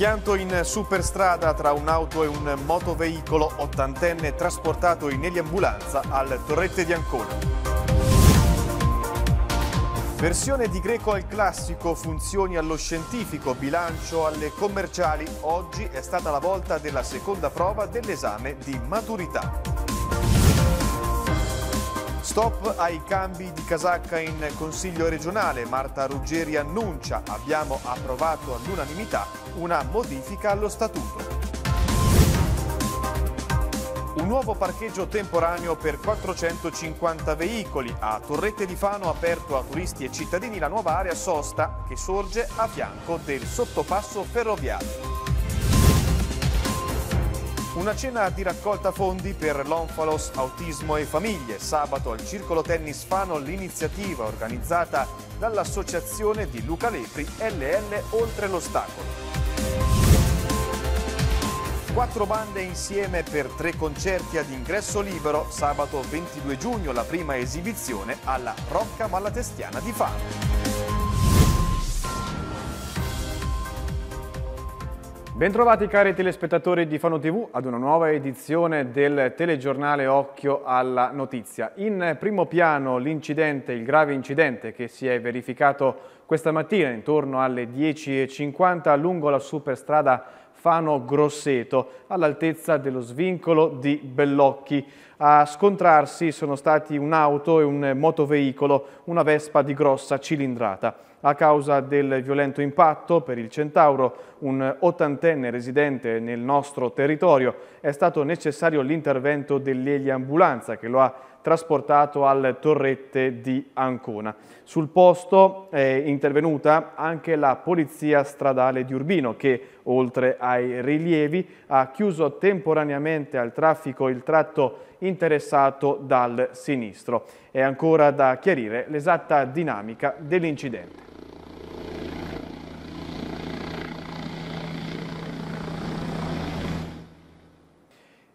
Schianto in superstrada tra un'auto e un motoveicolo ottantenne trasportato in eliambulanza al Torrette di Ancona. Versione di greco al classico, funzioni allo scientifico, bilancio alle commerciali. Oggi è stata la volta della seconda prova dell'esame di maturità. Stop ai cambi di casacca in Consiglio regionale. Marta Ruggeri annuncia abbiamo approvato all'unanimità una modifica allo statuto. Un nuovo parcheggio temporaneo per 450 veicoli a Torrette di Fano aperto a turisti e cittadini la nuova area sosta che sorge a fianco del sottopasso ferroviario. Una cena di raccolta fondi per l'Onfalos Autismo e Famiglie. Sabato al Circolo Tennis Fano l'iniziativa organizzata dall'associazione di Luca Lepri LL Oltre l'Ostacolo. Quattro bande insieme per tre concerti ad ingresso libero. Sabato 22 giugno la prima esibizione alla Rocca Malatestiana di Fano. Bentrovati cari telespettatori di Fano TV ad una nuova edizione del telegiornale Occhio alla Notizia. In primo piano l'incidente, il grave incidente che si è verificato questa mattina intorno alle 10.50 lungo la superstrada Fano Grosseto all'altezza dello svincolo di Bellocchi. A scontrarsi sono stati un'auto e un motoveicolo, una Vespa di grossa cilindrata a causa del violento impatto per il Centauro, un ottantenne residente nel nostro territorio, è stato necessario l'intervento dell'eliambulanza che lo ha trasportato al Torrette di Ancona. Sul posto è intervenuta anche la Polizia Stradale di Urbino che, oltre ai rilievi, ha chiuso temporaneamente al traffico il tratto interessato dal sinistro. È ancora da chiarire l'esatta dinamica dell'incidente.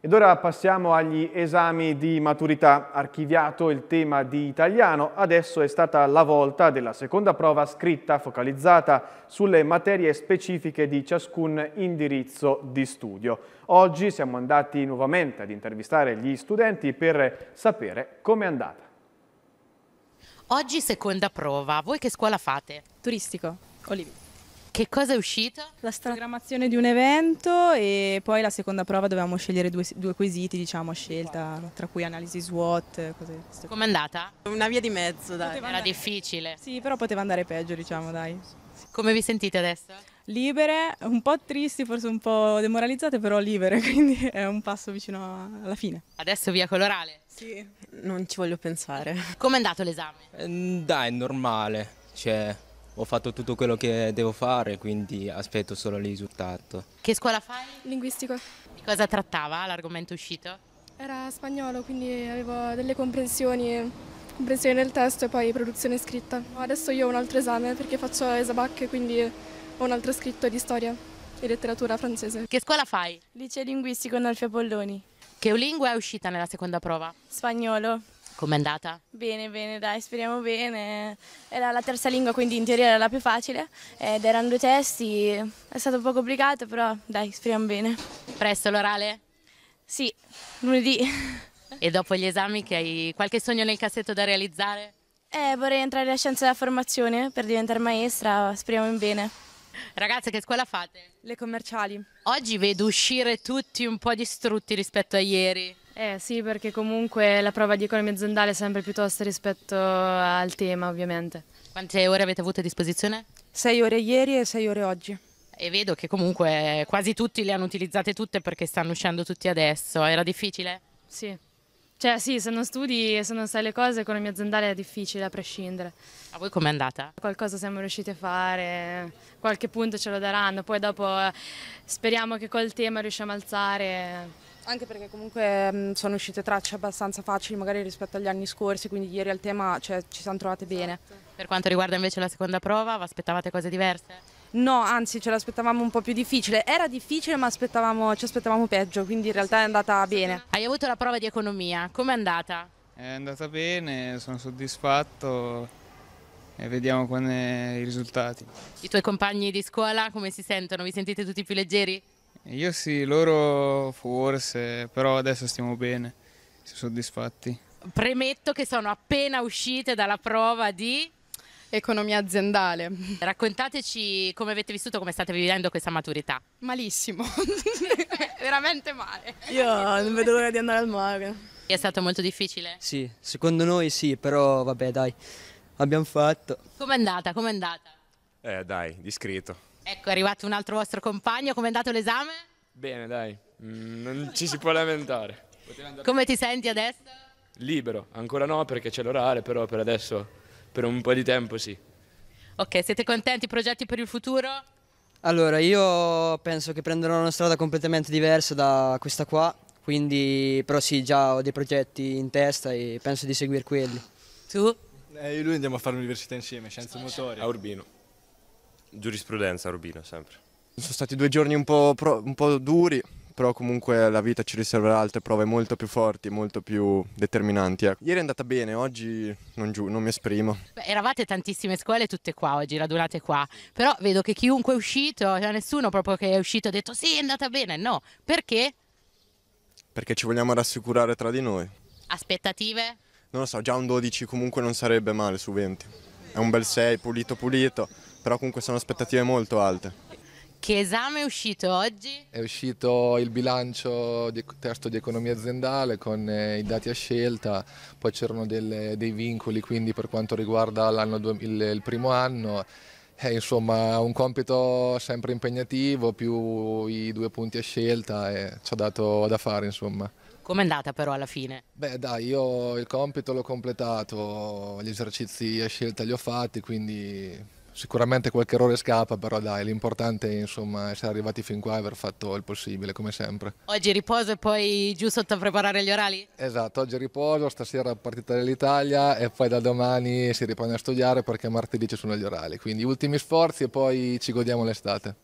Ed ora passiamo agli esami di maturità. Archiviato il tema di italiano, adesso è stata la volta della seconda prova scritta focalizzata sulle materie specifiche di ciascun indirizzo di studio. Oggi siamo andati nuovamente ad intervistare gli studenti per sapere com'è andata. Oggi seconda prova, voi che scuola fate? Turistico, Olivia. Che cosa è uscito? La programmazione di un evento e poi la seconda prova dovevamo scegliere due, due quesiti, diciamo, a scelta, tra cui analisi SWOT. Cose. Com'è andata? Una via di mezzo, dai. Poteva Era andare. difficile. Sì, però poteva andare peggio, diciamo, dai. Come vi sentite adesso? Libere, un po' tristi, forse un po' demoralizzate, però libere, quindi è un passo vicino alla fine. Adesso via colorale? Sì. Non ci voglio pensare. Com'è andato l'esame? Eh, dai, è normale, cioè ho fatto tutto quello che devo fare, quindi aspetto solo il risultato. Che scuola fai? Linguistico. Di cosa trattava l'argomento uscito? Era spagnolo, quindi avevo delle comprensioni, comprensioni del testo e poi produzione scritta. Adesso io ho un altro esame perché faccio esabac, quindi ho un altro scritto di storia e letteratura francese. Che scuola fai? Liceo linguistico in Alfia Polloni. Che lingua è uscita nella seconda prova? Spagnolo. Com'è andata? Bene, bene, dai, speriamo bene. Era la terza lingua, quindi in teoria era la più facile ed erano due testi, è stato un po' complicato, però dai, speriamo bene. Presto l'orale? Sì, lunedì. E dopo gli esami che hai qualche sogno nel cassetto da realizzare? Eh, vorrei entrare nella scienza della formazione per diventare maestra, speriamo in bene. Ragazze, che scuola fate? Le commerciali. Oggi vedo uscire tutti un po' distrutti rispetto a ieri. Eh sì, perché comunque la prova di economia aziendale è sempre piuttosto rispetto al tema, ovviamente. Quante ore avete avuto a disposizione? Sei ore ieri e sei ore oggi. E vedo che comunque quasi tutti le hanno utilizzate tutte perché stanno uscendo tutti adesso. Era difficile? Sì. Cioè sì, se non studi e se non sai le cose, economia aziendale è difficile a prescindere. A voi com'è andata? Qualcosa siamo riusciti a fare, qualche punto ce lo daranno, poi dopo eh, speriamo che col tema riusciamo a alzare anche perché comunque mh, mm, sono uscite tracce abbastanza facili magari rispetto agli anni scorsi, quindi ieri al tema cioè, ci siamo trovate bene. Esatto. Per quanto riguarda invece la seconda prova, vi aspettavate cose diverse? No, anzi ce l'aspettavamo un po' più difficile. Era difficile ma aspettavamo, ci aspettavamo peggio, quindi in realtà è andata bene. Hai avuto la prova di economia, com'è andata? È andata bene, sono soddisfatto e vediamo quando i risultati. I tuoi compagni di scuola come si sentono? Vi sentite tutti più leggeri? Io sì, loro forse, però adesso stiamo bene, siamo soddisfatti. Premetto che sono appena uscite dalla prova di economia aziendale. Raccontateci come avete vissuto, come state vivendo questa maturità. Malissimo, veramente male. Io non vedo l'ora di andare al mare. È stato molto difficile? Sì, secondo noi sì, però vabbè dai, abbiamo fatto. Com'è andata? Com'è andata? Eh dai, discreto. Ecco, è arrivato un altro vostro compagno, come è andato l'esame? Bene, dai, mm, non ci si può lamentare. Come ti senti adesso? Libero, ancora no perché c'è l'orale, però per adesso, per un po' di tempo sì. Ok, siete contenti? Progetti per il futuro? Allora, io penso che prenderò una strada completamente diversa da questa qua, quindi però sì, già ho dei progetti in testa e penso di seguire quelli. Tu? Eh, io e lui andiamo a fare l'università insieme, scienze motorie. A Urbino. Giurisprudenza, Rubino, sempre. Sono stati due giorni un po', un po', duri, però comunque la vita ci riserverà altre prove molto più forti, molto più determinanti. Eh. Ieri è andata bene, oggi non, giù, non mi esprimo. Beh, eravate tantissime scuole tutte qua oggi, radunate qua, però vedo che chiunque è uscito, cioè nessuno proprio che è uscito ha detto sì è andata bene, no, perché? Perché ci vogliamo rassicurare tra di noi. Aspettative? Non lo so, già un 12 comunque non sarebbe male su 20. È un bel 6, pulito pulito però comunque sono aspettative molto alte. Che esame è uscito oggi? È uscito il bilancio di, testo di economia aziendale con eh, i dati a scelta, poi c'erano dei vincoli quindi per quanto riguarda il, il, primo anno. Eh, insomma, un compito sempre impegnativo, più i due punti a scelta, e ci ha dato da fare, insomma. Com'è andata però alla fine? Beh dai, io il compito l'ho completato, gli esercizi a scelta li ho fatti, quindi Sicuramente qualche errore scappa, però dai, l'importante è insomma, essere arrivati fin qua e aver fatto il possibile, come sempre. Oggi riposo e poi giù sotto a preparare gli orali? Esatto, oggi riposo, stasera partita dell'Italia e poi da domani si riprende a studiare perché martedì ci sono gli orali. Quindi ultimi sforzi e poi ci godiamo l'estate.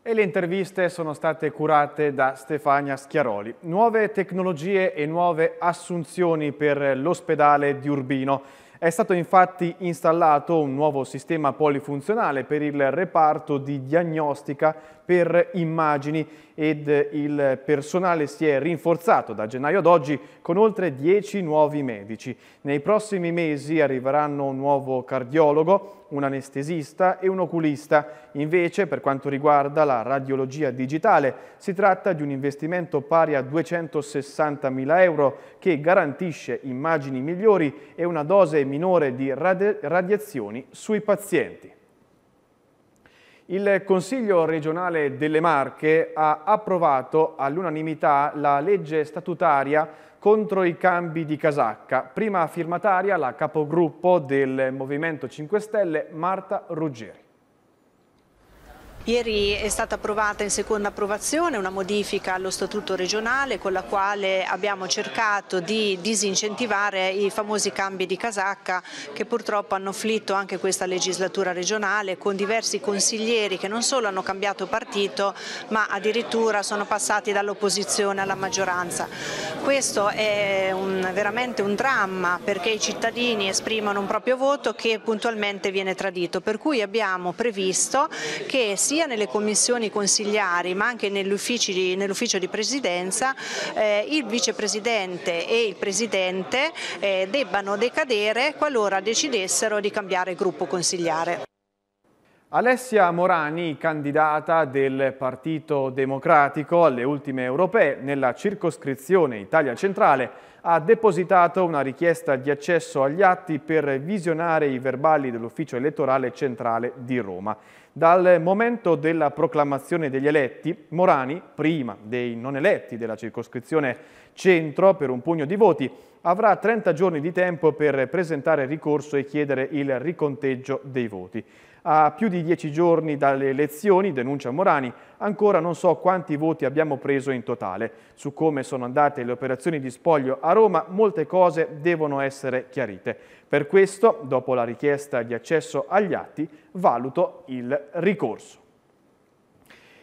E le interviste sono state curate da Stefania Schiaroli. Nuove tecnologie e nuove assunzioni per l'ospedale di Urbino. È stato infatti installato un nuovo sistema polifunzionale per il reparto di diagnostica per immagini ed il personale si è rinforzato da gennaio ad oggi con oltre 10 nuovi medici. Nei prossimi mesi arriveranno un nuovo cardiologo, un anestesista e un oculista. Invece, per quanto riguarda la radiologia digitale, si tratta di un investimento pari a 260.000 euro che garantisce immagini migliori e una dose minore di radiazioni sui pazienti. Il Consiglio regionale delle Marche ha approvato all'unanimità la legge statutaria contro i cambi di casacca, prima firmataria la capogruppo del Movimento 5 Stelle Marta Ruggeri. Ieri è stata approvata in seconda approvazione una modifica allo statuto regionale con la quale abbiamo cercato di disincentivare i famosi cambi di casacca che purtroppo hanno afflitto anche questa legislatura regionale con diversi consiglieri che non solo hanno cambiato partito ma addirittura sono passati dall'opposizione alla maggioranza. Questo è un, veramente un dramma perché i cittadini esprimono un proprio voto che puntualmente viene tradito, per cui abbiamo previsto che sia nelle commissioni consigliari ma anche nell'ufficio di, presidenza eh, il vicepresidente e il presidente eh, debbano decadere qualora decidessero di cambiare gruppo consigliare. Alessia Morani, candidata del Partito Democratico alle ultime europee nella circoscrizione Italia Centrale, ha depositato una richiesta di accesso agli atti per visionare i verbali dell'Ufficio elettorale centrale di Roma. Dal momento della proclamazione degli eletti, Morani, prima dei non eletti della circoscrizione centro per un pugno di voti, avrà 30 giorni di tempo per presentare ricorso e chiedere il riconteggio dei voti. A più di dieci giorni dalle elezioni, denuncia Morani, ancora non so quanti voti abbiamo preso in totale. Su come sono andate le operazioni di spoglio a Roma, molte cose devono essere chiarite. Per questo, dopo la richiesta di accesso agli atti, valuto il ricorso.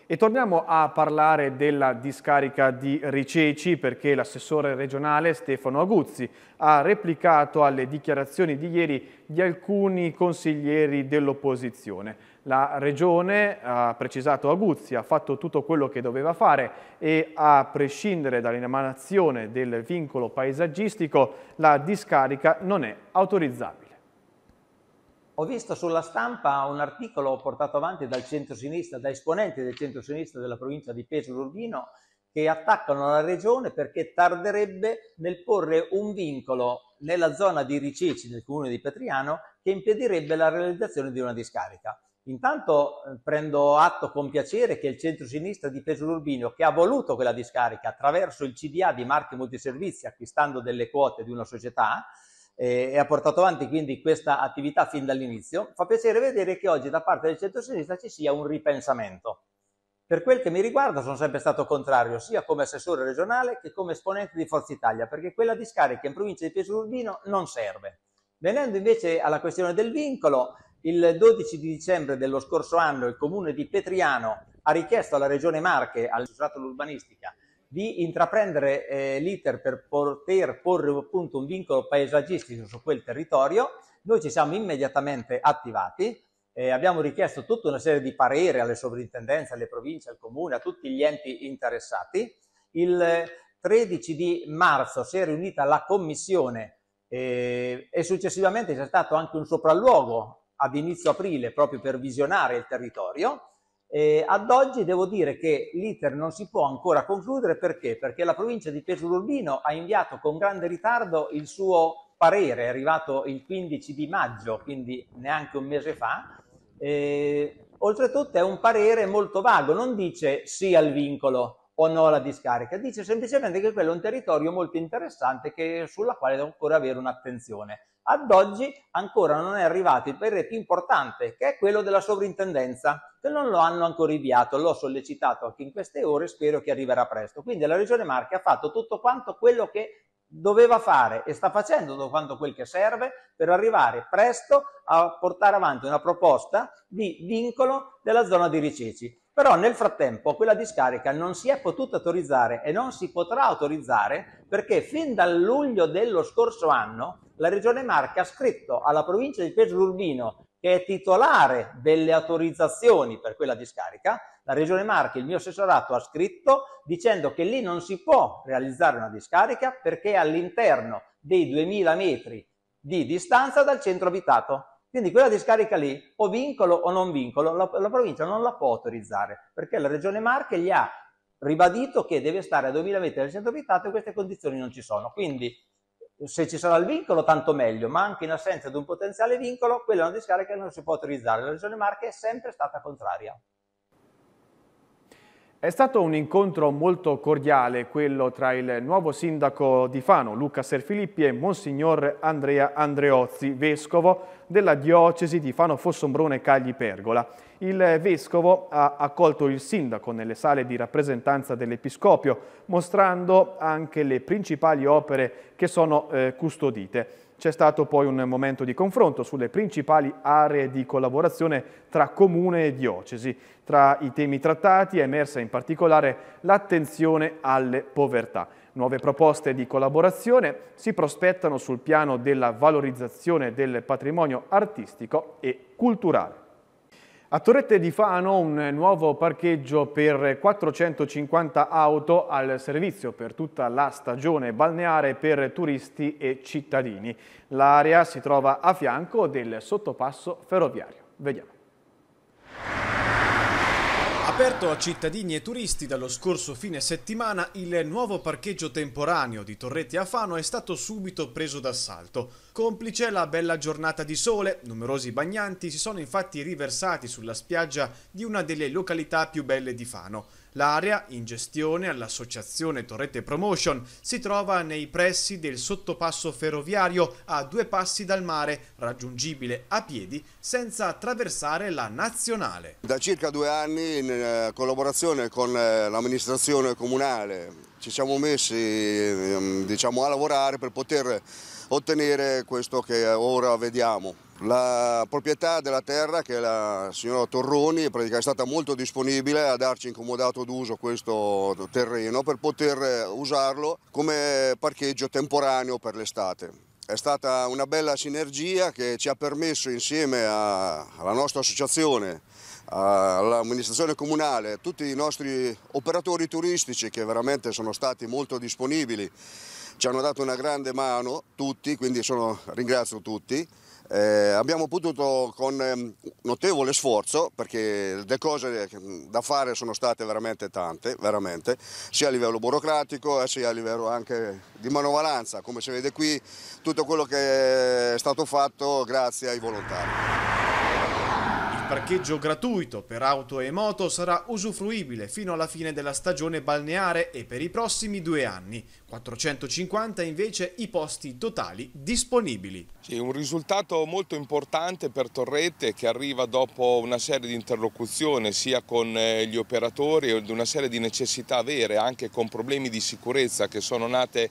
E torniamo a parlare della discarica di Riceci perché l'assessore regionale Stefano Aguzzi ha replicato alle dichiarazioni di ieri di alcuni consiglieri dell'opposizione. La Regione, ha precisato Aguzzi, ha fatto tutto quello che doveva fare e a prescindere dall'emanazione del vincolo paesaggistico la discarica non è autorizzata. Ho visto sulla stampa un articolo portato avanti dal centro-sinistra, da esponenti del centro-sinistra della provincia di Pesaro Urbino, che attaccano la regione perché tarderebbe nel porre un vincolo nella zona di Riceci, nel comune di Petriano, che impedirebbe la realizzazione di una discarica. Intanto eh, prendo atto con piacere che il centro-sinistra di Pesaro Urbino, che ha voluto quella discarica attraverso il CDA di Marche Multiservizi, acquistando delle quote di una società, eh, e ha portato avanti quindi questa attività fin dall'inizio, fa piacere vedere che oggi da parte del centro-sinistra ci sia un ripensamento. Per quel che mi riguarda sono sempre stato contrario, sia come assessore regionale che come esponente di Forza Italia, perché quella discarica in provincia di Piesurubino non serve. Venendo invece alla questione del vincolo, il 12 di dicembre dello scorso anno il comune di Petriano ha richiesto alla regione Marche, al all'assessorato all'urbanistica, di intraprendere eh, l'iter per poter porre appunto un vincolo paesaggistico su quel territorio, noi ci siamo immediatamente attivati, eh, abbiamo richiesto tutta una serie di pareri alle sovrintendenze, alle province, al comune, a tutti gli enti interessati. Il 13 di marzo si è riunita la commissione eh, e successivamente c'è stato anche un sopralluogo ad inizio aprile proprio per visionare il territorio eh, ad oggi devo dire che l'iter non si può ancora concludere perché? Perché la provincia di Pesaro Urbino ha inviato con grande ritardo il suo parere, è arrivato il 15 di maggio, quindi neanche un mese fa. Eh, oltretutto è un parere molto vago, non dice sì al vincolo o no alla discarica, dice semplicemente che quello è un territorio molto interessante che, sulla quale occorre avere un'attenzione ad oggi ancora non è arrivato il parere più importante, che è quello della sovrintendenza, che non lo hanno ancora inviato, l'ho sollecitato anche in queste ore, spero che arriverà presto. Quindi la Regione Marche ha fatto tutto quanto quello che doveva fare e sta facendo tutto quanto quel che serve per arrivare presto a portare avanti una proposta di vincolo della zona di Riceci. Però nel frattempo quella discarica non si è potuta autorizzare e non si potrà autorizzare perché fin dal luglio dello scorso anno la Regione Marche ha scritto alla provincia di Pesaro Urbino che è titolare delle autorizzazioni per quella discarica, la Regione Marche, il mio assessorato, ha scritto dicendo che lì non si può realizzare una discarica perché è all'interno dei 2000 metri di distanza dal centro abitato. Quindi quella discarica lì, o vincolo o non vincolo, la, la provincia non la può autorizzare, perché la Regione Marche gli ha ribadito che deve stare a 2000 metri dal centro abitato e queste condizioni non ci sono. Quindi se ci sarà il vincolo tanto meglio, ma anche in assenza di un potenziale vincolo, quella è una discarica che non si può autorizzare. La Regione Marche è sempre stata contraria. È stato un incontro molto cordiale quello tra il nuovo sindaco di Fano, Luca Serfilippi, e Monsignor Andrea Andreozzi, vescovo della diocesi di Fano Fossombrone Cagli Pergola. Il vescovo ha accolto il sindaco nelle sale di rappresentanza dell'Episcopio, mostrando anche le principali opere che sono eh, custodite. C'è stato poi un momento di confronto sulle principali aree di collaborazione tra comune e diocesi. Tra i temi trattati è emersa in particolare l'attenzione alle povertà. Nuove proposte di collaborazione si prospettano sul piano della valorizzazione del patrimonio artistico e culturale. A Torrette di Fano un nuovo parcheggio per 450 auto al servizio per tutta la stagione balneare per turisti e cittadini. L'area si trova a fianco del sottopasso ferroviario. Vediamo. Aperto a cittadini e turisti dallo scorso fine settimana, il nuovo parcheggio temporaneo di Torretti a Fano è stato subito preso d'assalto. Complice la bella giornata di sole, numerosi bagnanti si sono infatti riversati sulla spiaggia di una delle località più belle di Fano. L'area, in gestione all'associazione Torrette Promotion, si trova nei pressi del sottopasso ferroviario a due passi dal mare, raggiungibile a piedi senza attraversare la nazionale. Da circa due anni, in eh, collaborazione con eh, l'amministrazione comunale, ci siamo messi ehm, diciamo, a lavorare per poter ottenere questo che ora vediamo. La proprietà della terra, che è la signora Torroni, è stata molto disponibile a darci in comodato d'uso questo terreno per poter usarlo come parcheggio temporaneo per l'estate. È stata una bella sinergia che ci ha permesso insieme a, alla nostra associazione, all'amministrazione comunale, a tutti i nostri operatori turistici che veramente sono stati molto disponibili, ci hanno dato una grande mano tutti, quindi sono, ringrazio tutti. Eh, abbiamo potuto con eh, notevole sforzo, perché le cose da fare sono state veramente tante, veramente, sia a livello burocratico eh, sia a livello anche di manovalanza, come si vede qui, tutto quello che è stato fatto grazie ai volontari. Il parcheggio gratuito per auto e moto sarà usufruibile fino alla fine della stagione balneare e per i prossimi due anni. 450 invece i posti totali disponibili. Sì, un risultato molto importante per Torrette che arriva dopo una serie di interlocuzioni sia con eh, gli operatori e una serie di necessità vere anche con problemi di sicurezza che sono nate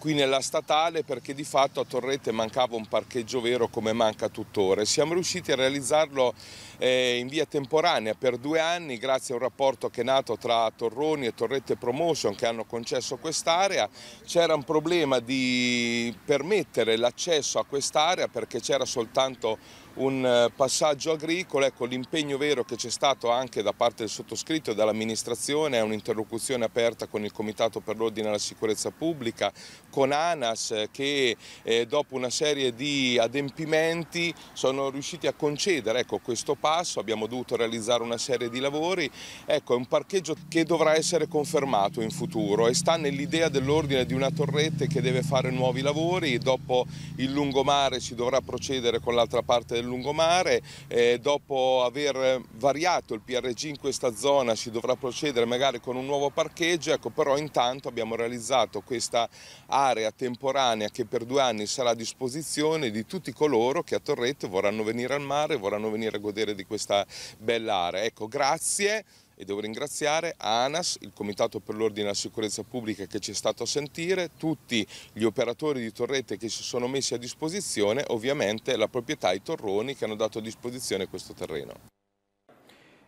qui nella statale perché di fatto a Torrette mancava un parcheggio vero come manca tuttora. Siamo riusciti a realizzarlo eh, in via temporanea per due anni grazie a un rapporto che è nato tra Torroni e Torrette Promotion che hanno concesso quest'area. C'era un problema di permettere l'accesso a quest'area perché c'era soltanto un eh, passaggio agricolo, ecco l'impegno vero che c'è stato anche da parte del sottoscritto e dall'amministrazione è un'interlocuzione aperta con il Comitato per l'Ordine e la Sicurezza Pubblica, con ANAS eh, che eh, dopo una serie di adempimenti sono riusciti a concedere ecco, questo passo, abbiamo dovuto realizzare una serie di lavori, ecco è un parcheggio che dovrà essere confermato in futuro e sta nell'idea dell'ordine di una torrette che deve fare nuovi lavori, dopo il lungomare si dovrà procedere con l'altra parte del lungomare, eh, dopo aver variato il PRG in questa zona si dovrà procedere magari con un nuovo parcheggio, ecco, però intanto abbiamo realizzato questa area temporanea che per due anni sarà a disposizione di tutti coloro che a Torretto vorranno venire al mare, vorranno venire a godere di questa bella area. Ecco, grazie e devo ringraziare ANAS, il Comitato per l'Ordine e la Sicurezza Pubblica che ci è stato a sentire, tutti gli operatori di torrette che si sono messi a disposizione, ovviamente la proprietà, i torroni che hanno dato a disposizione questo terreno.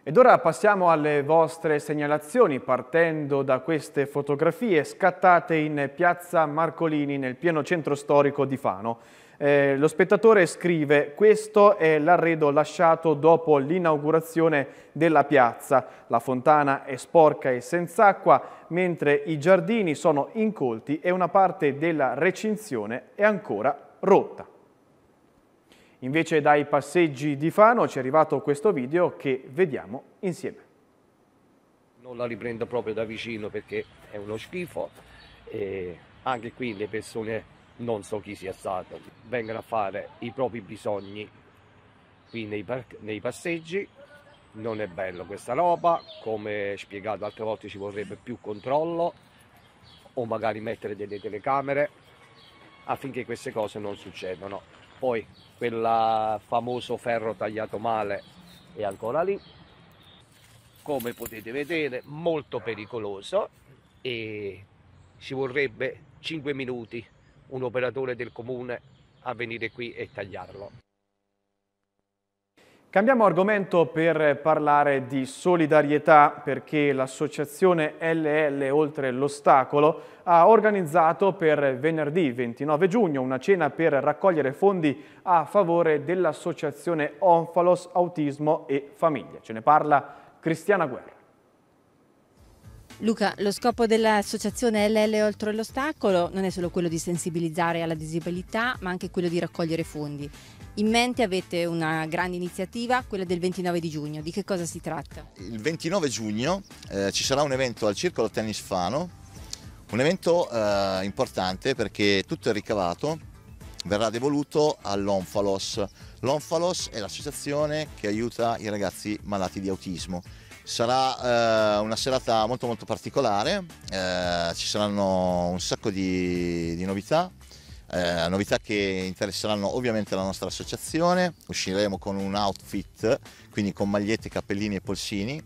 Ed ora passiamo alle vostre segnalazioni partendo da queste fotografie scattate in piazza Marcolini nel pieno centro storico di Fano. Eh, lo spettatore scrive questo è l'arredo lasciato dopo l'inaugurazione della piazza. La fontana è sporca e senza acqua, mentre i giardini sono incolti e una parte della recinzione è ancora rotta. Invece dai passeggi di Fano ci è arrivato questo video che vediamo insieme. Non la riprendo proprio da vicino perché è uno schifo e anche qui le persone non so chi sia stato, vengono a fare i propri bisogni qui nei, nei passeggi, non è bello questa roba, come spiegato altre volte ci vorrebbe più controllo o magari mettere delle telecamere affinché queste cose non succedano. Poi quel famoso ferro tagliato male è ancora lì, come potete vedere molto pericoloso e ci vorrebbe 5 minuti un operatore del comune a venire qui e tagliarlo. Cambiamo argomento per parlare di solidarietà perché l'associazione LL Oltre l'Ostacolo ha organizzato per venerdì 29 giugno una cena per raccogliere fondi a favore dell'associazione Onfalos Autismo e Famiglie. Ce ne parla Cristiana Guerra. Luca, lo scopo dell'associazione LL Oltre l'Ostacolo non è solo quello di sensibilizzare alla disabilità, ma anche quello di raccogliere fondi. In mente avete una grande iniziativa, quella del 29 di giugno. Di che cosa si tratta? Il 29 giugno eh, ci sarà un evento al Circolo Tennis Fano, un evento eh, importante perché tutto il ricavato verrà devoluto all'Onfalos. L'Onfalos è l'associazione che aiuta i ragazzi malati di autismo Sarà eh, una serata molto molto particolare, eh, ci saranno un sacco di, di novità, eh, novità che interesseranno ovviamente la nostra associazione, usciremo con un outfit, quindi con magliette, cappellini e polsini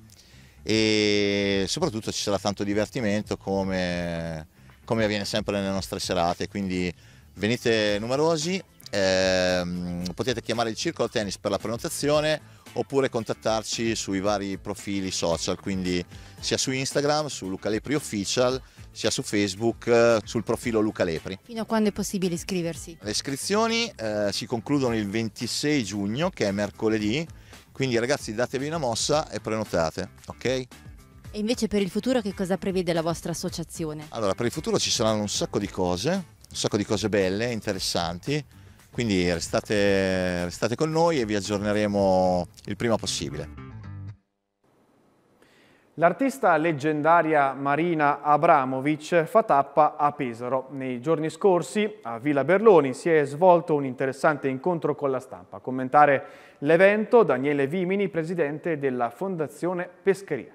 e soprattutto ci sarà tanto divertimento come, come avviene sempre nelle nostre serate, quindi venite numerosi, ehm, potete chiamare il circolo tennis per la prenotazione oppure contattarci sui vari profili social, quindi sia su Instagram, su Luca Lepri Official, sia su Facebook, eh, sul profilo Luca Lepri. Fino a quando è possibile iscriversi? Le iscrizioni eh, si concludono il 26 giugno, che è mercoledì, quindi ragazzi datevi una mossa e prenotate, ok? E invece per il futuro che cosa prevede la vostra associazione? Allora, per il futuro ci saranno un sacco di cose, un sacco di cose belle, interessanti. Quindi restate, restate con noi e vi aggiorneremo il prima possibile. L'artista leggendaria Marina Abramovic fa tappa a Pesaro. Nei giorni scorsi a Villa Berloni si è svolto un interessante incontro con la stampa. A commentare l'evento Daniele Vimini, presidente della Fondazione Pescheria.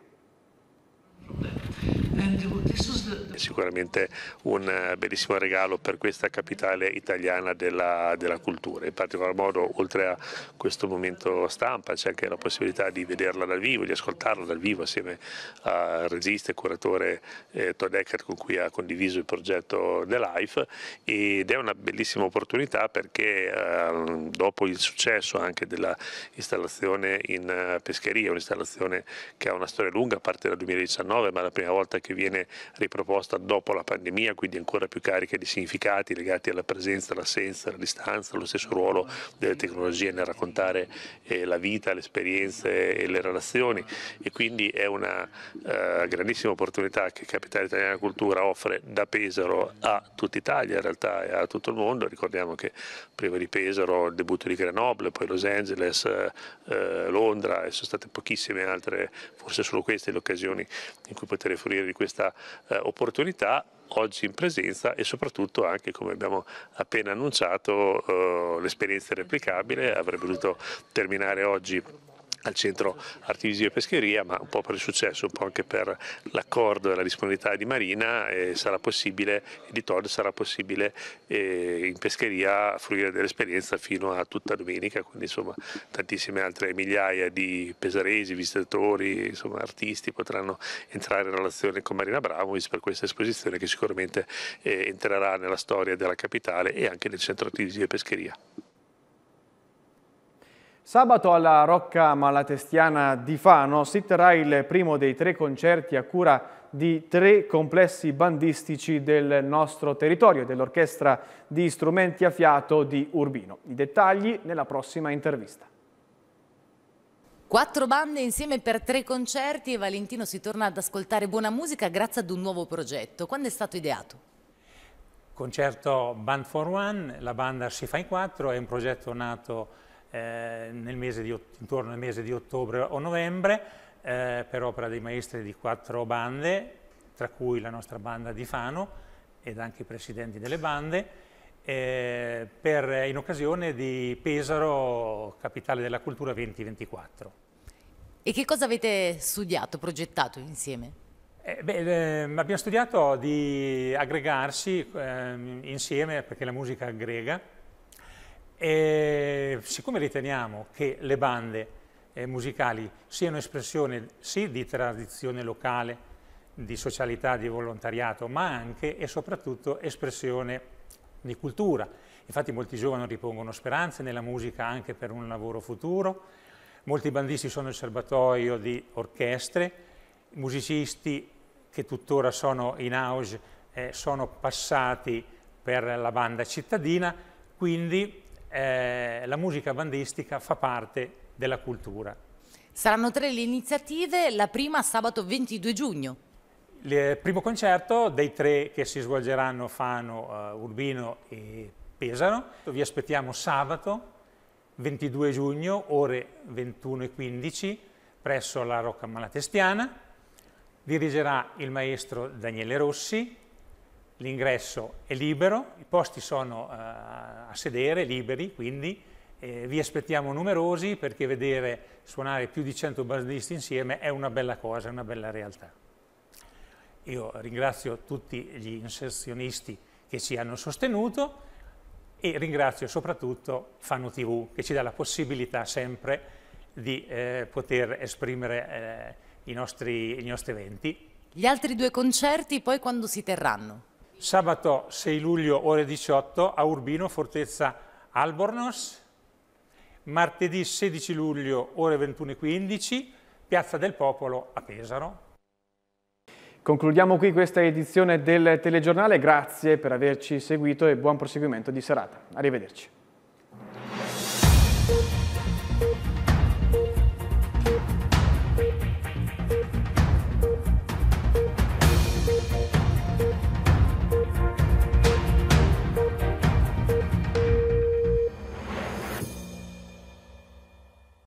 And this was Sicuramente un eh, bellissimo regalo per questa capitale italiana della, della cultura, in particolar modo oltre a questo momento stampa c'è anche la possibilità di vederla dal vivo, di ascoltarla dal vivo assieme al regista e curatore eh, Todd Eckert con cui ha condiviso il progetto The Life ed è una bellissima opportunità perché eh, dopo il successo anche dell'installazione in eh, pescheria, un'installazione che ha una storia lunga, parte dal 2019 ma è la prima volta che viene riproposta proposta dopo la pandemia, quindi ancora più carica di significati legati alla presenza, all'assenza, alla distanza, allo stesso ruolo delle tecnologie nel raccontare eh, la vita, le esperienze e le relazioni e quindi è una eh, grandissima opportunità che Capitale Italiana Cultura offre da Pesaro a tutta Italia in realtà e a tutto il mondo, ricordiamo che prima di Pesaro il debutto di Grenoble, poi Los Angeles, eh, eh Londra e sono state pochissime altre, forse solo queste le occasioni in cui poter fruire di questa opportunità eh, opportunità oggi in presenza e soprattutto anche come abbiamo appena annunciato eh, l'esperienza replicabile avrebbe dovuto terminare oggi al centro Artivisio e Pescheria, ma un po' per il successo, un po' anche per l'accordo e la disponibilità di Marina, eh, sarà possibile, di Todd sarà possibile eh, in Pescheria fruire dell'esperienza fino a tutta domenica, quindi insomma tantissime altre migliaia di pesaresi, visitatori, insomma, artisti potranno entrare in relazione con Marina Abramovic per questa esposizione che sicuramente eh, entrerà nella storia della capitale e anche nel centro Artivisio e Pescheria. Sabato alla Rocca Malatestiana di Fano si terrà il primo dei tre concerti a cura di tre complessi bandistici del nostro territorio, dell'Orchestra di Strumenti a Fiato di Urbino. I dettagli nella prossima intervista. Quattro bande insieme per tre concerti e Valentino si torna ad ascoltare buona musica grazie ad un nuovo progetto. Quando è stato ideato? Concerto Band for One, la banda Si fa in quattro, è un progetto nato eh, nel di, intorno al mese di ottobre o novembre eh, per opera dei maestri di quattro bande, tra cui la nostra banda di Fano ed anche i presidenti delle bande, eh, per, in occasione di Pesaro, capitale della cultura 2024. E che cosa avete studiato, progettato insieme? Eh, beh, eh, abbiamo studiato di aggregarsi ehm, insieme, perché la musica aggrega, e siccome riteniamo che le bande eh, musicali siano espressione sì di tradizione locale, di socialità, di volontariato, ma anche e soprattutto espressione di cultura. Infatti molti giovani ripongono speranze nella musica anche per un lavoro futuro, molti bandisti sono il serbatoio di orchestre, musicisti che tuttora sono in auge eh, sono passati per la banda cittadina, quindi eh, la musica bandistica fa parte della cultura. Saranno tre le iniziative, la prima sabato 22 giugno. Il primo concerto dei tre che si svolgeranno Fano, eh, Urbino e Pesaro. Vi aspettiamo sabato 22 giugno, ore 21.15, presso la Rocca Malatestiana. Dirigerà il maestro Daniele Rossi, l'ingresso è libero, i posti sono eh, a sedere, liberi, quindi eh, vi aspettiamo numerosi perché vedere suonare più di 100 bandisti insieme è una bella cosa, è una bella realtà. Io ringrazio tutti gli inserzionisti che ci hanno sostenuto e ringrazio soprattutto Fano TV che ci dà la possibilità sempre di eh, poter esprimere eh, i nostri, i nostri eventi. Gli altri due concerti poi quando si terranno? sabato 6 luglio ore 18 a Urbino, fortezza Albornos, martedì 16 luglio ore 21.15, Piazza del Popolo a Pesaro. Concludiamo qui questa edizione del telegiornale, grazie per averci seguito e buon proseguimento di serata. Arrivederci.